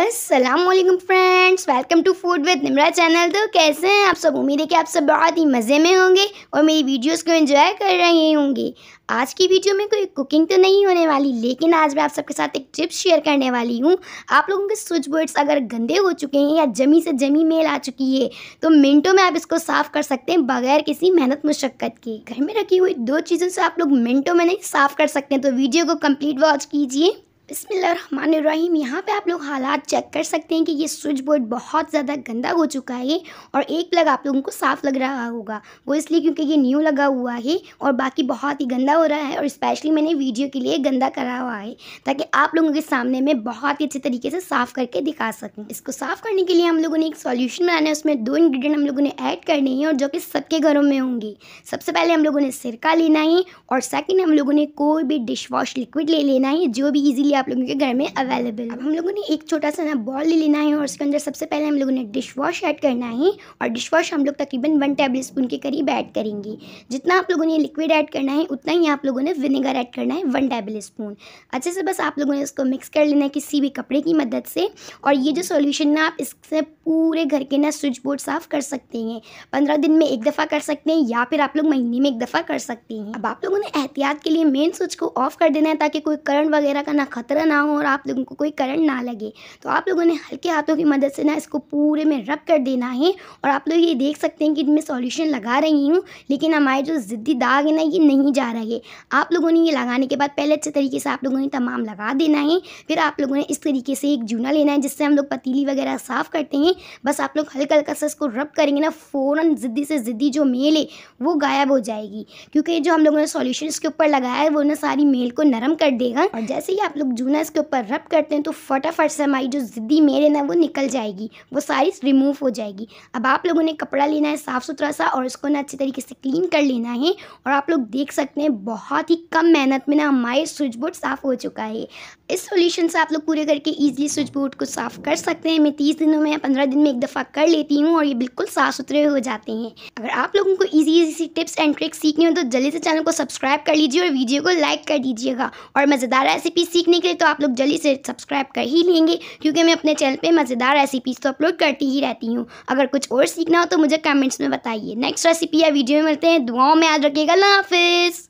Aslam friends welcome to food with Nimra channel तो कैसे हैं आप सब उम्मीद है कि आप सब बहुत ही मज़े में होंगे और मेरी वीडियोस को एंजॉय कर रहे होंगे आज की वीडियो में कोई कुकिंग तो नहीं होने वाली लेकिन आज मैं आप सबके साथ एक टिप शेयर करने वाली हूँ आप लोगों के स्विच बोर्ड्स अगर गंदे हो चुके हैं या जमी से जमी मेल आ चुकी है तो मिनटों में आप इसको साफ़ कर सकते हैं बगैर किसी मेहनत मुशक्क़त के घर में रखी हुई दो चीज़ों से आप लोग मिनटों में नहीं साफ़ कर सकते हैं तो वीडियो को कम्प्लीट वॉच कीजिए बसमीम यहाँ पे आप लोग हालात चेक कर सकते हैं कि ये स्विच बोर्ड बहुत ज़्यादा गंदा हो चुका है और एक प्लग आप लोगों को साफ़ लग रहा होगा वो इसलिए क्योंकि ये न्यू लगा हुआ है और बाकी बहुत ही गंदा हो रहा है और स्पेशली मैंने वीडियो के लिए गंदा करा हुआ है ताकि आप लोगों के सामने में बहुत ही अच्छे तरीके से साफ़ करके दिखा सकें इसको साफ़ करने के लिए हम लोगों ने एक सोल्यूशन बनाना है उसमें दो इन्ग्रीडियंट हम लोगों ने ऐड करने हैं और जो कि सबके घरों में होंगे सबसे पहले हम लोगों ने सिरका लेना है और सेकेंड हम लोगों ने कोई भी डिश वॉश लिक्विड ले लेना है जो भी ईजिली लिए आप लोगों के घर में अवेलेबल अब हम लोगों ने एक छोटा सा ना बॉल ले लेना है और उसके अंदर सबसे पहले हम लोगों ने डिश वॉश ऐड करना है और डिश वॉश हम लोग तकरीबन वन टेबल स्पून के करीब ऐड करेंगे जितना आप लोगों ने लिक्विड ऐड करना है उतना ही आप लोगों ने विनेगर ऐड करना है वन टेबल स्पून अच्छे से बस आप लोगों ने इसको मिक्स कर लेना है किसी भी कपड़े की मदद से और ये जो सोल्यूशन ना आप इससे पूरे घर के ना स्विच बोर्ड साफ़ कर सकते हैं पंद्रह दिन में एक दफ़ा कर सकते हैं या फिर आप लोग महीने में एक दफ़ा कर सकते हैं अब आप लोगों ने एहतियात के लिए मेन स्विच को ऑफ कर देना है ताकि कोई करंट वगैरह का ना ख़तरा ना हो और आप लोगों को कोई करंट ना लगे तो आप लोगों ने हल्के हाथों की मदद से ना इसको पूरे में रब कर देना है और आप लोग ये देख सकते हैं कि मैं सॉल्यूशन लगा रही हूँ लेकिन हमारे जो ज़िद्दी दाग है ना ये नहीं जा रहे आप लोगों ने ये लगाने के बाद पहले अच्छे तरीके से आप लोगों ने तमाम लगा देना है फिर आप लोगों ने इस तरीके से एक जूना लेना है जिससे हम लोग पतीली वगैरह साफ़ करते हैं बस आप लोग हल्का हल्का सा इसको रब करेंगे ना फ़ौर ज़िद्दी से ज़िद्दी जो मेल है वो गायब हो जाएगी क्योंकि जो हम लोगों ने सॉल्यूशन इसके ऊपर लगाया है वो ना सारी मेल को नरम कर देगा और जैसे ही आप लोग जूना इसके ऊपर रब करते हैं तो फटाफट से हमारी जो ज़िद्दी मेरे है वो निकल जाएगी वो सारी रिमूव हो जाएगी अब आप लोगों ने कपड़ा लेना है साफ़ सुथरा सा और इसको ना अच्छे तरीके से क्लीन कर लेना है और आप लोग देख सकते हैं बहुत ही कम मेहनत में ना हमारे स्विच बोर्ड साफ़ हो चुका है इस सोल्यूशन से आप लोग पूरे करके ईजिली स्विच बोर्ड को साफ़ कर सकते हैं मैं तीस दिनों में या पंद्रह दिन में एक दफ़ा कर लेती हूँ और ये बिल्कुल साफ़ सुथरे हो जाते हैं अगर आप लोगों को ईजी ईजी सी टिप्स एंड ट्रिक्स सीखनी हो तो जल्दी से चैनल को सब्सक्राइब कर लीजिए और वीडियो को लाइक कर दीजिएगा और मज़ेदार रेसिपी सीखने के लिए तो आप लोग जल्दी से सब्सक्राइब कर ही लेंगे क्योंकि मैं अपने चैनल पर मज़ेदार रेसिपीज़ तो अपलोड करती ही रहती हूँ अगर कुछ और सीखना हो तो मुझे कमेंट्स में बताइए नेक्स्ट रेसिपी या वीडियो में मिलते हैं दुआओं में याद रखिएगा ना हाफिज़